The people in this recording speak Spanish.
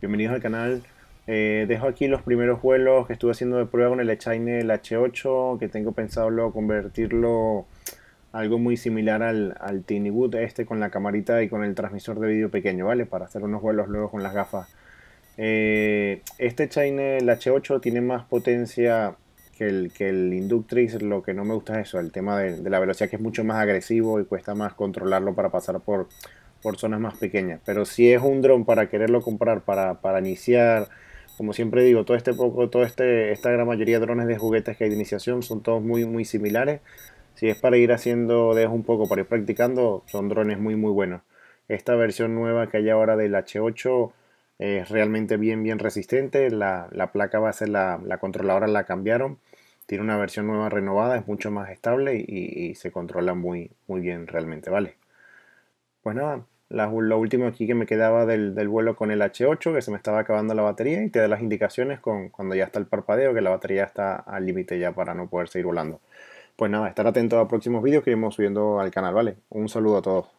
bienvenidos al canal. Eh, dejo aquí los primeros vuelos que estuve haciendo de prueba con el Echaine el H8, que tengo pensado luego convertirlo algo muy similar al, al Tiniboot este con la camarita y con el transmisor de vídeo pequeño, ¿vale? Para hacer unos vuelos luego con las gafas. Eh, este Echainel H8, tiene más potencia que el, Inductrix. Lo que no me gusta es eso, el tema de, la velocidad que es mucho más agresivo y cuesta más controlarlo para pasar por, por zonas más pequeñas. Pero si es un dron para quererlo comprar, para, para iniciar, como siempre digo, todo este poco, todo este, esta gran mayoría de drones de juguetes que hay de iniciación son todos muy, muy similares. Si es para ir haciendo de un poco, para ir practicando, son drones muy, muy buenos. Esta versión nueva que hay ahora del H8 eh, es realmente bien, bien resistente. La, la placa base, la, la controladora la cambiaron. Tiene una versión nueva renovada, es mucho más estable y, y se controla muy, muy bien realmente, ¿vale? pues nada, lo último aquí que me quedaba del, vuelo con el H8, que se me estaba acabando la batería, y te da las indicaciones con, cuando ya está el parpadeo, que la batería está al límite ya para no poder seguir volando. Pues nada, estar atento a próximos vídeos que iremos subiendo al canal, ¿vale? Un saludo a todos.